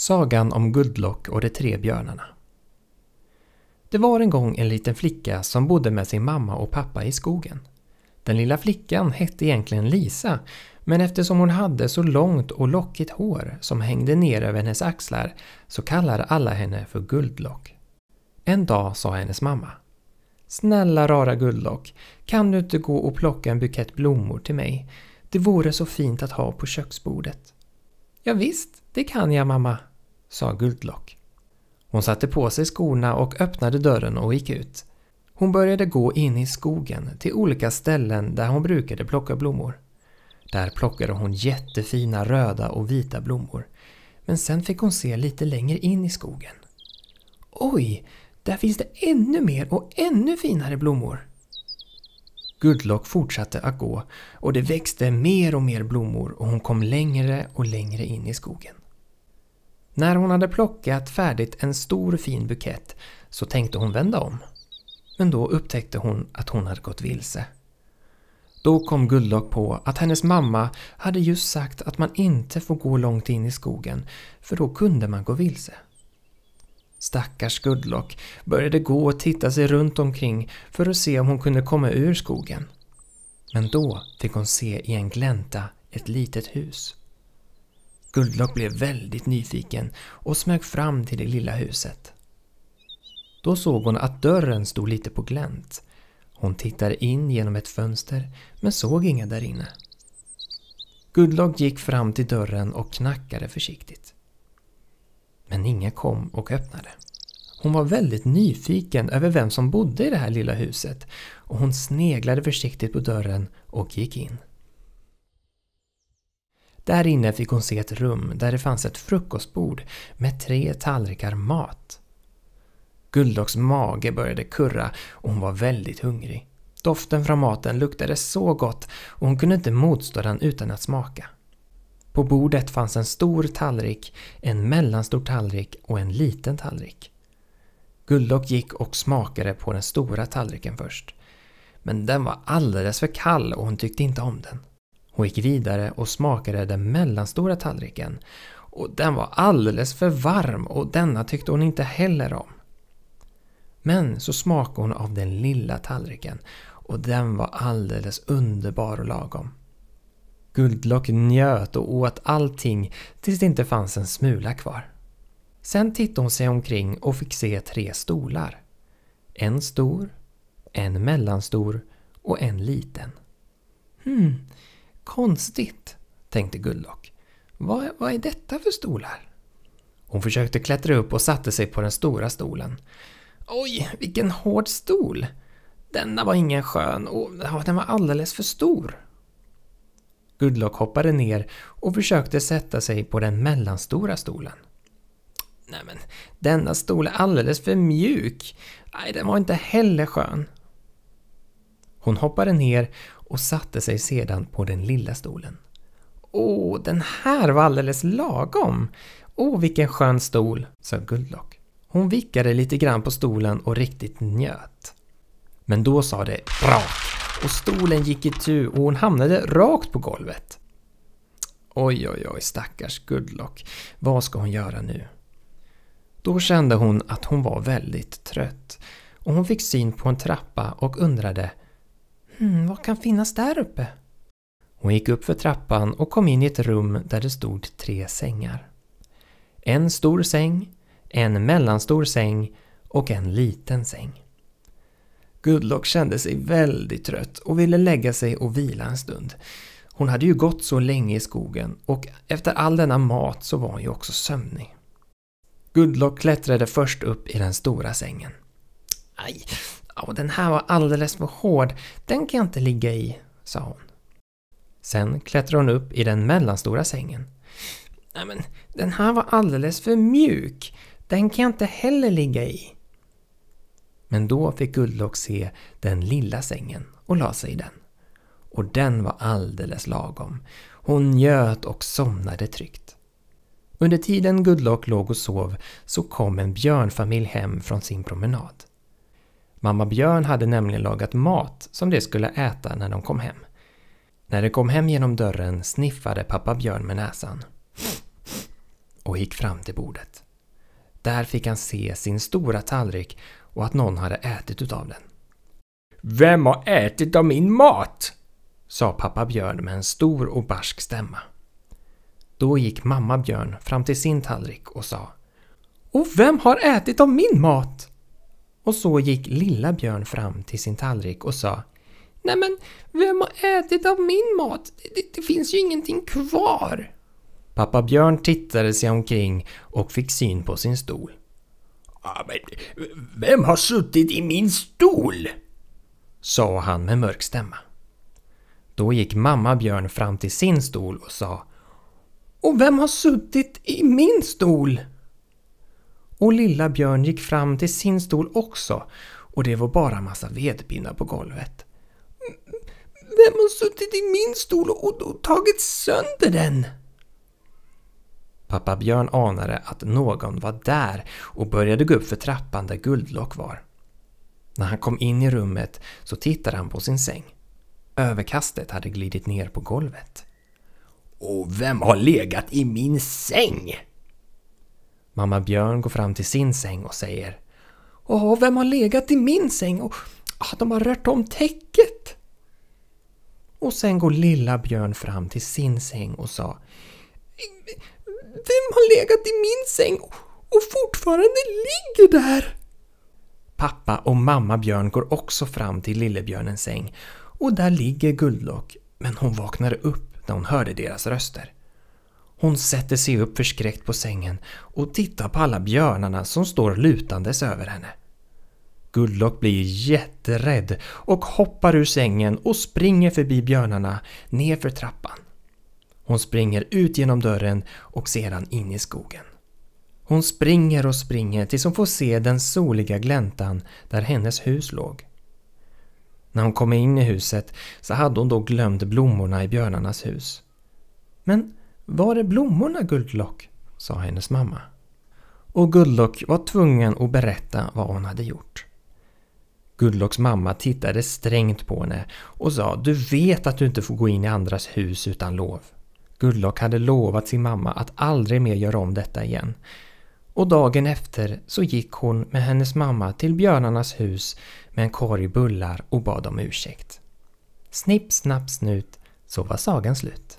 Sagan om Guldlock och de tre björnarna. Det var en gång en liten flicka som bodde med sin mamma och pappa i skogen. Den lilla flickan hette egentligen Lisa, men eftersom hon hade så långt och lockigt hår som hängde ner över hennes axlar så kallade alla henne för Guldlock. En dag sa hennes mamma. Snälla rara Guldlock, kan du inte gå och plocka en bukett blommor till mig? Det vore så fint att ha på köksbordet. Ja, visst, det kan jag mamma, sa Guldlock. Hon satte på sig skorna och öppnade dörren och gick ut. Hon började gå in i skogen till olika ställen där hon brukade plocka blommor. Där plockade hon jättefina röda och vita blommor. Men sen fick hon se lite längre in i skogen. Oj, där finns det ännu mer och ännu finare blommor! Guldlock fortsatte att gå och det växte mer och mer blommor och hon kom längre och längre in i skogen. När hon hade plockat färdigt en stor fin bukett så tänkte hon vända om. Men då upptäckte hon att hon hade gått vilse. Då kom Guldlock på att hennes mamma hade just sagt att man inte får gå långt in i skogen för då kunde man gå vilse. Stackars Guldlock började gå och titta sig runt omkring för att se om hon kunde komma ur skogen. Men då fick hon se i en glänta ett litet hus. Guldlock blev väldigt nyfiken och smög fram till det lilla huset. Då såg hon att dörren stod lite på glänt. Hon tittade in genom ett fönster men såg inga där inne. Guldlock gick fram till dörren och knackade försiktigt. Men ingen kom och öppnade. Hon var väldigt nyfiken över vem som bodde i det här lilla huset och hon sneglade försiktigt på dörren och gick in. Där inne fick hon se ett rum där det fanns ett frukostbord med tre tallrikar mat. Guldocks mage började kurra och hon var väldigt hungrig. Doften från maten luktade så gott och hon kunde inte motstå den utan att smaka. På bordet fanns en stor tallrik, en mellanstor tallrik och en liten tallrik. Guldock gick och smakade på den stora tallriken först. Men den var alldeles för kall och hon tyckte inte om den och gick vidare och smakade den mellanstora tallriken. Och den var alldeles för varm och denna tyckte hon inte heller om. Men så smakade hon av den lilla tallriken och den var alldeles underbar och lagom. Guldlock njöt och åt allting tills det inte fanns en smula kvar. Sen tittade hon sig omkring och fick se tre stolar. En stor, en mellanstor och en liten. Hmm, Konstigt, tänkte Guldlock. Vad, vad är detta för stolar? Hon försökte klättra upp och satte sig på den stora stolen. Oj, vilken hård stol! Denna var ingen skön och den var alldeles för stor. Guldlock hoppade ner och försökte sätta sig på den mellanstora stolen. Nej men, denna stol är alldeles för mjuk. Nej, den var inte heller skön. Hon hoppade ner och satte sig sedan på den lilla stolen. Åh, den här var alldeles lagom! Åh, vilken skön stol, sa Guldlock. Hon vickade lite grann på stolen och riktigt njöt. Men då sa det brak och stolen gick itu och hon hamnade rakt på golvet. Oj, oj, oj, stackars Guldlock. Vad ska hon göra nu? Då kände hon att hon var väldigt trött och hon fick syn på en trappa och undrade Hmm, vad kan finnas där uppe? Hon gick upp för trappan och kom in i ett rum där det stod tre sängar. En stor säng, en mellanstor säng och en liten säng. Goodlock kände sig väldigt trött och ville lägga sig och vila en stund. Hon hade ju gått så länge i skogen och efter all denna mat så var hon ju också sömnig. Goodlock klättrade först upp i den stora sängen. Aj, Åh, den här var alldeles för hård. Den kan jag inte ligga i, sa hon. Sen klättrade hon upp i den mellanstora sängen. Nej men, den här var alldeles för mjuk. Den kan jag inte heller ligga i. Men då fick Guldlock se den lilla sängen och la sig i den. Och den var alldeles lagom. Hon njöt och somnade tryggt. Under tiden Guldlock låg och sov så kom en björnfamilj hem från sin promenad. Mamma Björn hade nämligen lagat mat som de skulle äta när de kom hem. När de kom hem genom dörren sniffade pappa Björn med näsan och gick fram till bordet. Där fick han se sin stora tallrik och att någon hade ätit utav den. Vem har ätit av min mat? sa pappa Björn med en stor och barsk stämma. Då gick mamma Björn fram till sin tallrik och sa Och vem har ätit av min mat? Och så gick lilla Björn fram till sin tallrik och sa Nej men, vem har ätit av min mat? Det, det finns ju ingenting kvar! Pappa Björn tittade sig omkring och fick syn på sin stol. Ja, men, vem har suttit i min stol? sa han med mörk stämma. Då gick mamma Björn fram till sin stol och sa Och vem har suttit i min stol? Och lilla Björn gick fram till sin stol också och det var bara massa vedpinnar på golvet. Vem har suttit i min stol och, och tagit sönder den? Pappa Björn anade att någon var där och började gå upp för trappan där Guldlock var. När han kom in i rummet så tittade han på sin säng. Överkastet hade glidit ner på golvet. Och vem har legat i min säng? Mamma Björn går fram till sin säng och säger Åh, vem har legat i min säng? Och, ah, de har rört om täcket! Och sen går lilla Björn fram till sin säng och sa Vem har legat i min säng och fortfarande ligger där? Pappa och mamma Björn går också fram till lillebjörnens säng och där ligger Guldlock, men hon vaknar upp när hon hörde deras röster. Hon sätter sig upp förskräckt på sängen och tittar på alla björnarna som står lutandes över henne. Guldlock blir jätterädd och hoppar ur sängen och springer förbi björnarna nerför trappan. Hon springer ut genom dörren och sedan in i skogen. Hon springer och springer tills hon får se den soliga gläntan där hennes hus låg. När hon kom in i huset så hade hon då glömt blommorna i björnarnas hus. Men var är blommorna Guldlock? sa hennes mamma. Och Guldlock var tvungen att berätta vad hon hade gjort. Guldlocks mamma tittade strängt på henne och sa Du vet att du inte får gå in i andras hus utan lov. Guldlock hade lovat sin mamma att aldrig mer göra om detta igen. Och dagen efter så gick hon med hennes mamma till björnarnas hus med en korg bullar och bad om ursäkt. Snipp, snapp, snut, så var sagan slut.